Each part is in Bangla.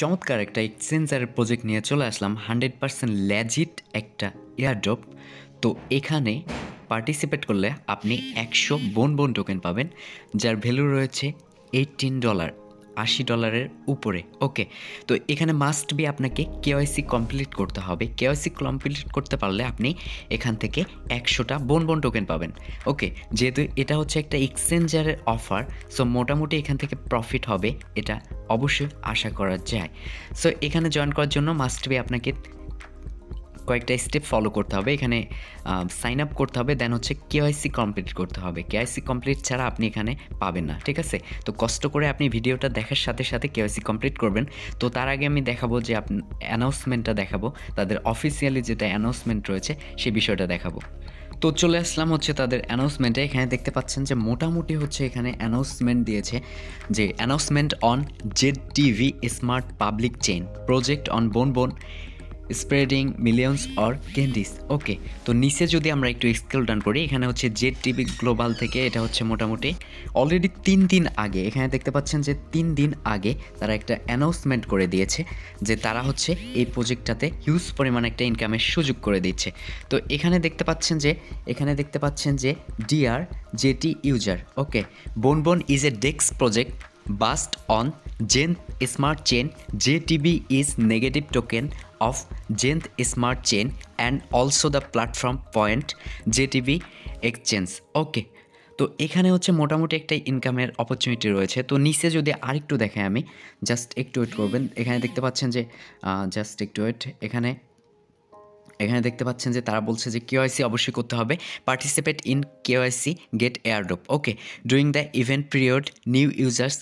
চমৎকার একটা এক্সচেঞ্জারের প্রজেক্ট নিয়ে চলে আসলাম হান্ড্রেড পার্সেন্ট ল্যাজিট একটা ইয়ারড্রপ তো এখানে পার্টিসিপেট করলে আপনি একশো বোন বোন টোকেন পাবেন যার ভ্যালু রয়েছে এইটিন ডলার আশি ডলারের উপরে ওকে তো এখানে মাস্ট বি আপনাকে কেওয়াইসি কমপ্লিট করতে হবে কেওয়াইসি কমপ্লিট করতে পারলে আপনি এখান থেকে একশোটা বোন বোন টোকেন পাবেন ওকে যেহেতু এটা হচ্ছে একটা এক্সচেঞ্জারের অফার সো মোটামুটি এখান থেকে প্রফিট হবে এটা অবশ্যই আশা করা যায় সো এখানে জয়েন করার জন্য মাস্ট বি আপনাকে কয়েকটা স্টেপ ফলো করতে হবে এখানে সাইন আপ করতে হবে দেন হচ্ছে কেওয়াইসি কমপ্লিট করতে হবে কেওয়াইসি কমপ্লিট ছাড়া আপনি এখানে পাবেন না ঠিক আছে তো কষ্ট করে আপনি ভিডিওটা দেখার সাথে সাথে কেওয়াইসি কমপ্লিট করবেন তো তার আগে আমি দেখাবো যে আপনি অ্যানাউন্সমেন্টটা দেখাবো তাদের অফিসিয়ালি যেটা অ্যানাউন্সমেন্ট রয়েছে সেই বিষয়টা দেখাবো তো চলে আসলাম হচ্ছে তাদের অ্যানাউন্সমেন্টে এখানে দেখতে পাচ্ছেন যে মোটামুটি হচ্ছে এখানে অ্যানাউন্সমেন্ট দিয়েছে যে announcement on Z TV smart public chain project on bone bone spreading millions or candies okay তো নিচে যদি আমরা একটু স্কেল ডান করি এখানে হচ্ছে জেড টিভি গ্লোবাল থেকে এটা হচ্ছে মোটামুটি অলরেডি তিন দিন আগে এখানে দেখতে পাচ্ছেন যে তিন দিন আগে তারা একটা অ্যানাউন্সমেন্ট করে দিয়েছে যে তারা হচ্ছে এই প্রজেক্টটাতে হিউজ পরিমাণ একটা ইনকামের সুযোগ করে দিচ্ছে তো এখানে দেখতে পাচ্ছেন যে এখানে দেখতে পাচ্ছেন যে DR jetty user okay bone is a dex project based on zen smart chain J TV is negative token of smart chain and and also the platform point JTV exchange okay তো এখানে হচ্ছে মোটামুটি একটা ইনকামের অপরচুনিটি রয়েছে তো নিচে যদি আরেকটু দেখাই আমি জাস্ট একটু ওয়েট করবেন এখানে দেখতে পাচ্ছেন যে জাস্ট একটু ওয়েট এখানে এখানে দেখতে পাচ্ছেন যে তারা বলছে যে কেওয়াইসি অবশ্যই করতে হবে participate in KYC get airdrop okay during the event period new users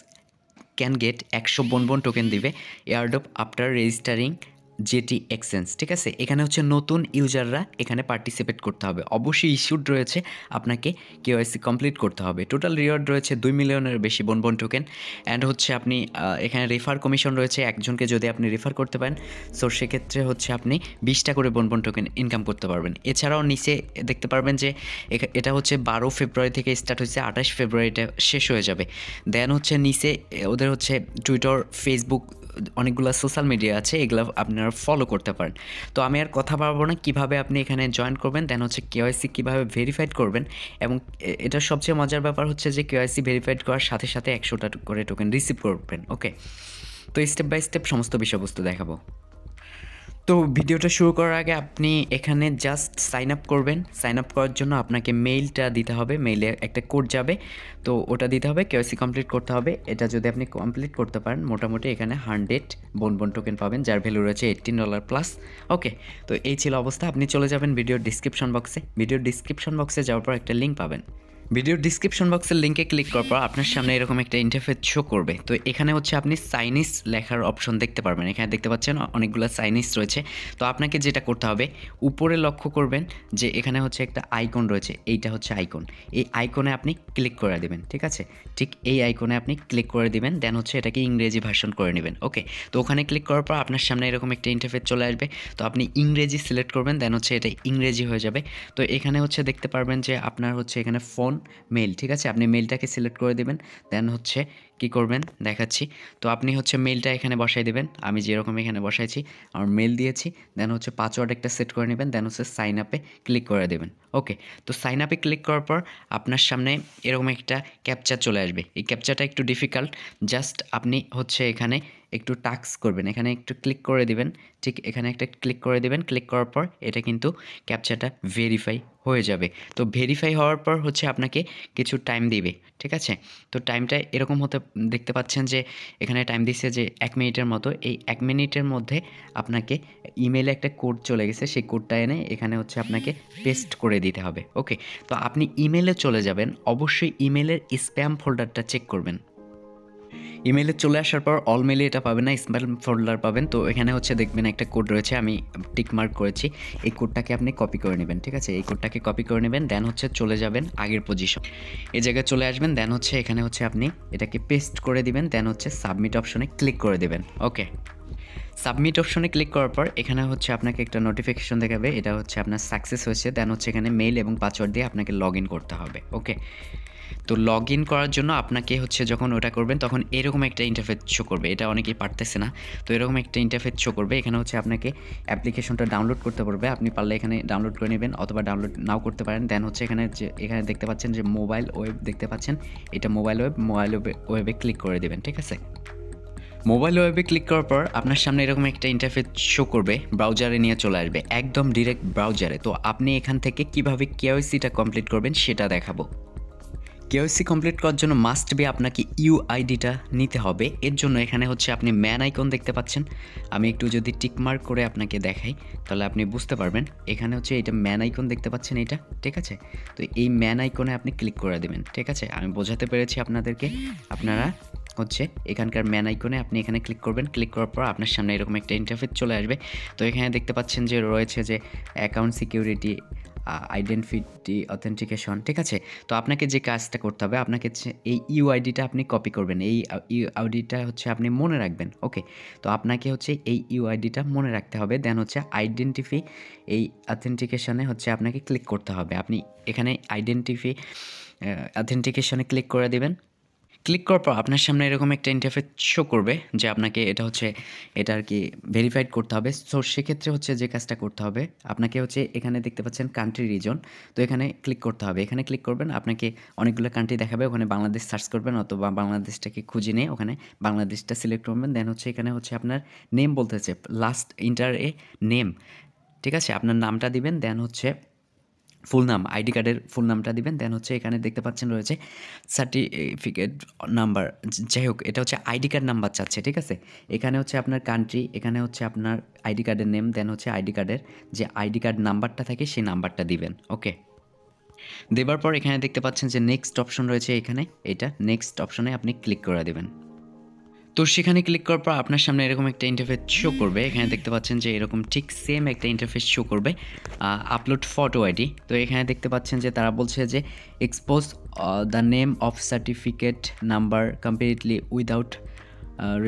can get একশো বোন টোকেন দিবে airdrop after registering JT exchange ঠিক আছে এখানে হচ্ছে নতুন ইউজাররা এখানে পার্টিসিপেট করতে হবে অবশ্যই ইস্যুড রয়েছে আপনাকে কেওয়াইসি কমপ্লিট করতে হবে টোটাল রিওয়ার্ড রয়েছে দুই মিলিয়নের বেশি বনবন টোকেন অ্যান্ড হচ্ছে আপনি এখানে রেফার কমিশন রয়েছে একজনকে যদি আপনি রেফার করতে পারেন সো সেক্ষেত্রে হচ্ছে আপনি বিশটা করে বনবন টোকেন ইনকাম করতে পারবেন এছাড়াও নিচে দেখতে পারবেন যে এটা হচ্ছে বারো ফেব্রুয়ারি থেকে স্টার্ট হয়েছে আঠাশ ফেব্রুয়ারিটা শেষ হয়ে যাবে দেন হচ্ছে নিচে ওদের হচ্ছে টুইটার ফেসবুক অনেকগুলো সোশ্যাল মিডিয়া আছে এগুলো আপনারা ফলো করতে পারেন তো আমি আর কথা পারবো না কিভাবে আপনি এখানে জয়েন করবেন দেন হচ্ছে কেওয়াইসি কীভাবে ভেরিফাইড করবেন এবং এটা সবচেয়ে মজার ব্যাপার হচ্ছে যে কেওয়াইসি ভেরিফাইড করার সাথে সাথে একশোটা করে টোকেন রিসিভ করবেন ওকে তো স্টেপ বাই স্টেপ সমস্ত বিষয়বস্তু দেখাবো তো ভিডিওটা শুরু করার আগে আপনি এখানে জাস্ট সাইন আপ করবেন সাইন আপ করার জন্য আপনাকে মেইলটা দিতে হবে মেইলে একটা কোড যাবে তো ওটা দিতে হবে কেওসি কমপ্লিট করতে হবে এটা যদি আপনি কমপ্লিট করতে পারেন মোটামুটি এখানে হান্ড্রেড বোন বোন টোকেন পাবেন যার ভ্যালু রয়েছে এইটিন ডলার প্লাস ওকে তো এই ছিল অবস্থা আপনি চলে যাবেন ভিডিওর ডিসক্রিপশন বক্সে ভিডিওর ডিসক্রিপশন বক্সে যাওয়ার পর একটা লিঙ্ক পাবেন ভিডিওর ডিসক্রিপশন বক্সের লিঙ্কে ক্লিক করার পর আপনার সামনে এরকম একটা ইন্টারফেস শো করবে তো এখানে হচ্ছে আপনি সাইনিস লেখার অপশন দেখতে পারবেন এখানে দেখতে পাচ্ছেন অনেকগুলো সাইনিস রয়েছে তো আপনাকে যেটা করতে হবে উপরে লক্ষ্য করবেন যে এখানে হচ্ছে একটা আইকন রয়েছে এইটা হচ্ছে আইকন এই আইকনে আপনি ক্লিক করে দেবেন ঠিক আছে ঠিক এই আইকনে আপনি ক্লিক করে দেবেন দেন হচ্ছে এটাকে ইংরেজি ভার্সন করে নেবেন ওকে তো ওখানে ক্লিক করার পর আপনার সামনে এরকম একটা ইন্টারফেস চলে আসবে তো আপনি ইংরেজি সিলেক্ট করবেন দেন হচ্ছে এটা ইংরেজি হয়ে যাবে তো এখানে হচ্ছে দেখতে পারবেন যে আপনার হচ্ছে এখানে ফোন মেল ঠিক আছে আপনি মেলটাকে সিলেক্ট করে দেবেন দেন হচ্ছে কি করবেন দেখাচ্ছি তো আপনি হচ্ছে মেলটা এখানে বসাই দেবেন আমি যেরকম এখানে বসাইছি আমার মেল দিয়েছি দেন হচ্ছে পাসওয়ার্ড একটা সেট করে নেবেন দেন হচ্ছে সাইন আপে ক্লিক করে দেবেন ওকে তো সাইন আপে ক্লিক করার পর আপনার সামনে এরকম একটা ক্যাপচা চলে আসবে এই ক্যাপচাটা একটু ডিফিকাল্ট জাস্ট আপনি হচ্ছে এখানে একটু টাক্স করবেন এখানে একটু ক্লিক করে দিবেন ঠিক এখানে একটা ক্লিক করে দিবেন ক্লিক করার পর এটা কিন্তু ক্যাপচাটা ভেরিফাই হয়ে যাবে তো ভেরিফাই হওয়ার পর হচ্ছে আপনাকে কিছু টাইম দিবে ঠিক আছে তো টাইমটা এরকম হতে দেখতে পাচ্ছেন যে এখানে টাইম দিচ্ছে যে এক মিনিটের মতো এই এক মিনিটের মধ্যে আপনাকে ইমেলে একটা কোড চলে গেছে সেই কোডটা এনে এখানে হচ্ছে আপনাকে পেস্ট করে দিতে হবে ওকে তো আপনি ইমেলে চলে যাবেন অবশ্যই ইমেলের স্প্যাম ফোল্ডারটা চেক করবেন ইমেলে চলে আসার পর অল মেলে এটা পাবেন না স্মাইল ফোল্ডার পাবেন তো এখানে হচ্ছে দেখবেন একটা কোড রয়েছে আমি টিকমার্ক করেছি এই কোডটাকে আপনি কপি করে নেবেন ঠিক আছে এই কোডটাকে কপি করে নেবেন দেন হচ্ছে চলে যাবেন আগের পজিশন এই জায়গায় চলে আসবেন দেন হচ্ছে এখানে হচ্ছে আপনি এটাকে পেস্ট করে দিবেন দেন হচ্ছে সাবমিট অপশনে ক্লিক করে দেবেন ওকে সাবমিট অপশনে ক্লিক করার পর এখানে হচ্ছে আপনাকে একটা নোটিফিকেশন দেখাবে এটা হচ্ছে আপনার সাকসেস হয়েছে দেন হচ্ছে এখানে মেইল এবং পাসওয়ার্ড দিয়ে আপনাকে লগ করতে হবে ওকে তো লগ ইন করার জন্য আপনাকে হচ্ছে যখন ওটা করবেন তখন এরকম একটা ইন্টারফেস শো করবে এটা অনেকেই পারতেছে না তো এরকম একটা ইন্টারফেস শো করবে এখানে হচ্ছে আপনাকে অ্যাপ্লিকেশনটা ডাউনলোড করতে পারবে আপনি পারলে এখানে ডাউনলোড করে নেবেন অথবা ডাউনলোড নাও করতে পারেন দেন হচ্ছে এখানে যে এখানে দেখতে পাচ্ছেন যে মোবাইল ওয়েব দেখতে পাচ্ছেন এটা মোবাইল ওয়েব মোবাইল ওয়েবে ওয়েবে ক্লিক করে দেবেন ঠিক আছে মোবাইল ওয়েবে ক্লিক করার পর আপনার সামনে এরকম একটা ইন্টারফেস শো করবে ব্রাউজারে নিয়ে চলে আসবে একদম ডিরেক্ট ব্রাউজারে তো আপনি এখান থেকে কিভাবে কেওয়াইসিটা কমপ্লিট করবেন সেটা দেখাবো কেওসি কমপ্লিট করার জন্য মাস্ট বি আপনাকে ইউ আইডিটা নিতে হবে এর জন্য এখানে হচ্ছে আপনি ম্যান আইকন দেখতে পাচ্ছেন আমি একটু যদি টিকমার্ক করে আপনাকে দেখাই তাহলে আপনি বুঝতে পারবেন এখানে হচ্ছে এটা ম্যান আইকন দেখতে পাচ্ছেন এটা ঠিক আছে তো এই ম্যান আইকনে আপনি ক্লিক করে দেবেন ঠিক আছে আমি বোঝাতে পেরেছি আপনাদেরকে আপনারা হচ্ছে এখানকার ম্যান আইকনে আপনি এখানে ক্লিক করবেন ক্লিক করার পর আপনার সামনে এরকম একটা ইন্টারফেস চলে আসবে তো এখানে দেখতে পাচ্ছেন যে রয়েছে যে অ্যাকাউন্ট সিকিউরিটি আইডেন্টিটি অথেন্টিকেশন ঠিক আছে তো আপনাকে যে কাজটা করতে হবে আপনাকে এই ইউআইডিটা আপনি কপি করবেন এই ইউআইডিটা হচ্ছে আপনি মনে রাখবেন ওকে তো আপনাকে হচ্ছে এই ইউআইডিটা মনে রাখতে হবে দেন হচ্ছে আইডেন্টিফি এই অথেন্টিকেশনে হচ্ছে আপনাকে ক্লিক করতে হবে আপনি এখানে আইডেন্টিফি অথেন্টিকেশনে ক্লিক করে দেবেন ক্লিক করার পর আপনার সামনে এরকম একটা ইন্টারফেস শো করবে যে আপনাকে এটা হচ্ছে এটা আর কি ভেরিফাইড করতে হবে সো সেক্ষেত্রে হচ্ছে যে কাজটা করতে হবে আপনাকে হচ্ছে এখানে দেখতে পাচ্ছেন কান্ট্রি রিজন তো এখানে ক্লিক করতে হবে এখানে ক্লিক করবেন আপনাকে অনেকগুলো কান্ট্রি দেখাবে ওখানে বাংলাদেশ সার্চ করবেন অথবা বাংলাদেশটাকে খুঁজে নিয়ে ওখানে বাংলাদেশটা সিলেক্ট করবেন দেন হচ্ছে এখানে হচ্ছে আপনার নেম বলতেছে লাস্ট ইন্টার এ নেম ঠিক আছে আপনার নামটা দিবেন দেন হচ্ছে ফুল নাম আইডি কার্ডের ফুল নামটা দিবেন দেন হচ্ছে এখানে দেখতে পাচ্ছেন রয়েছে সার্টিফিকেট নাম্বার যাই হোক এটা হচ্ছে আইডি কার্ড নাম্বার চাচ্ছে ঠিক আছে এখানে হচ্ছে আপনার কান্ট্রি এখানে হচ্ছে আপনার আইডি কার্ডের নেম দেন হচ্ছে আইডি কার্ডের যে আইডি কার্ড নাম্বারটা থাকে সেই নাম্বারটা দিবেন ওকে দেবার পর এখানে দেখতে পাচ্ছেন যে নেক্সট অপশন রয়েছে এখানে এটা নেক্সট অপশনে আপনি ক্লিক করে দেবেন তো সেখানে ক্লিক করার পর আপনার সামনে এরকম একটা ইন্টারফেস শো করবে এখানে দেখতে পাচ্ছেন যে এরকম ঠিক সেম একটা ইন্টারফেস শো করবে আপলোড ফটো আইডি তো এখানে দেখতে পাচ্ছেন যে তারা বলছে যে expose the name of certificate number completely without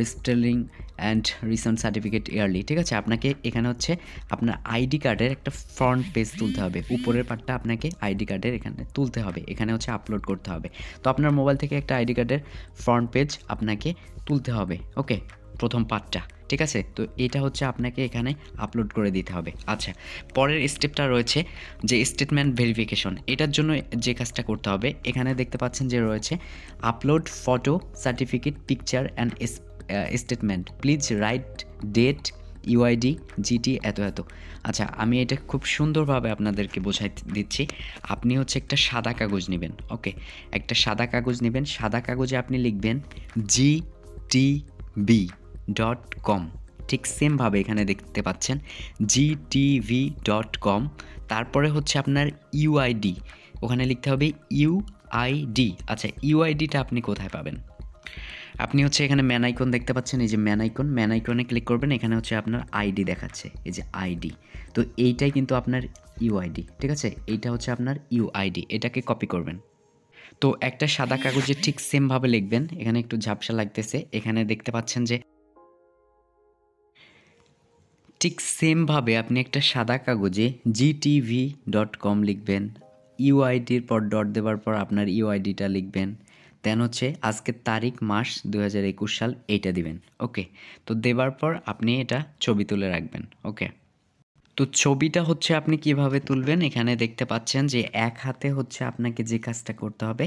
restyling and recent certificate clearly ঠিক আছে আপনাকে এখানে হচ্ছে আপনার আইডি কার্ডের একটা ফ্রন্ট পেজ তুলতে হবে উপরের পার্টটা আপনাকে আইডি কার্ডের এখানে তুলতে হবে এখানে হচ্ছে আপলোড করতে হবে তো আপনার মোবাইল থেকে একটা আইডি কার্ডের ফ্রন্ট পেজ আপনাকে তুলতে হবে ওকে প্রথম পার্টটা ঠিক আছে তো এটা হচ্ছে আপনাকে এখানে আপলোড করে দিতে হবে আচ্ছা পরের স্টেপটা রয়েছে যে স্টেটমেন্ট ভেরিফিকেশন এটার জন্য যে কাজটা করতে হবে এখানে দেখতে পাচ্ছেন যে রয়েছে upload photo certificate picture and statement please write date UID GT এত এত আচ্ছা আমি এটা খুব সুন্দরভাবে আপনাদেরকে বোঝাই দিচ্ছি আপনি হচ্ছে একটা সাদা কাগজ নেবেন ওকে একটা সাদা কাগজ নেবেন সাদা কাগজে আপনি লিখবেন জি টি বি ডট কম ঠিক সেমভাবে এখানে দেখতে পাচ্ছেন জি জিটিভি ডট কম তারপরে হচ্ছে আপনার ইউআইডি ওখানে লিখতে হবে ইউআইডি আচ্ছা ইউআইডিটা আপনি কোথায় পাবেন আপনি হচ্ছে এখানে ম্যানাইকন দেখতে পাচ্ছেন এই যে ম্যান আইকন ম্যান আইকনে ক্লিক করবেন এখানে হচ্ছে আপনার আইডি দেখাচ্ছে এই যে আইডি তো এইটাই কিন্তু আপনার ইউআইডি ঠিক আছে এইটা হচ্ছে আপনার ইউআইডি এটাকে কপি করবেন তো একটা সাদা কাগজে ঠিক সেমভাবে লিখবেন এখানে একটু ঝাপসা লাগতেছে এখানে দেখতে পাচ্ছেন যে ঠিক সেমভাবে আপনি একটা সাদা কাগজে জিটিভি ডট কম লিখবেন ইউআইডির পর ডট দেওয়ার পর আপনার ইউআইডিটা লিখবেন দেন হচ্ছে আজকের তারিখ মাস দু সাল এইটা দিবেন ওকে তো দেবার পর আপনি এটা ছবি তুলে রাখবেন ওকে তো ছবিটা হচ্ছে আপনি কিভাবে তুলবেন এখানে দেখতে পাচ্ছেন যে এক হাতে হচ্ছে আপনাকে যে কাজটা করতে হবে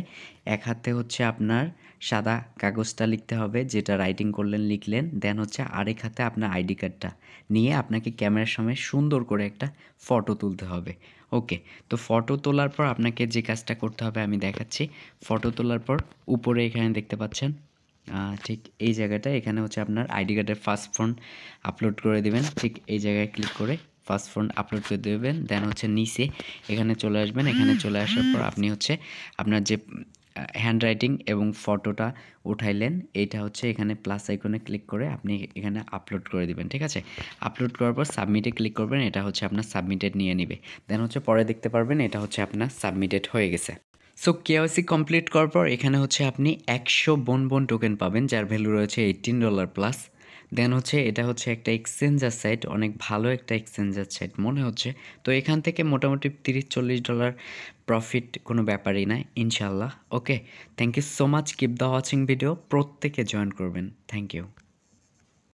এক হাতে হচ্ছে আপনার সাদা কাগজটা লিখতে হবে যেটা রাইটিং করলেন লিখলেন দেন হচ্ছে আরেক হাতে আপনার আইডি কার্ডটা নিয়ে আপনাকে ক্যামেরার সামনে সুন্দর করে একটা ফটো তুলতে হবে ওকে তো ফটো তোলার পর আপনাকে যে কাজটা করতে হবে আমি দেখাচ্ছি ফটো তোলার পর উপরে এখানে দেখতে পাচ্ছেন ঠিক এই জায়গাটা এখানে হচ্ছে আপনার আইডি কার্ডের ফার্স্ট ফোন আপলোড করে দিবেন ঠিক এই জায়গায় ক্লিক করে ফার্স্ট ফর্ম আপলোড করে দেবেন দেন হচ্ছে নিচে এখানে চলে আসবেন এখানে চলে আসার পর আপনি হচ্ছে আপনার যে হ্যান্ড রাইটিং এবং ফটোটা উঠাইলেন এটা হচ্ছে এখানে প্লাস আইকনে ক্লিক করে আপনি এখানে আপলোড করে দিবেন ঠিক আছে আপলোড করার পর সাবমিটে ক্লিক করবেন এটা হচ্ছে আপনার সাবমিটেড নিয়ে নেবে দেন হচ্ছে পরে দেখতে পারবেন এটা হচ্ছে আপনার সাবমিটেড হয়ে গেছে সো কেওয়াইসি কমপ্লিট করার পর এখানে হচ্ছে আপনি একশো বন বন টোকেন পাবেন যার ভ্যালু রয়েছে এইটিন ডলার প্লাস দেন হচ্ছে এটা হচ্ছে একটা এক্সচেঞ্জার সাইট অনেক ভালো একটা এক্সচেঞ্জার সাইট মনে হচ্ছে তো এখান থেকে মোটামুটি তিরিশ চল্লিশ ডলার প্রফিট কোনো ব্যাপারই না ইনশাল্লাহ okay thank you so much keep the watching video প্রত্যেকে জয়েন করবেন থ্যাংক ইউ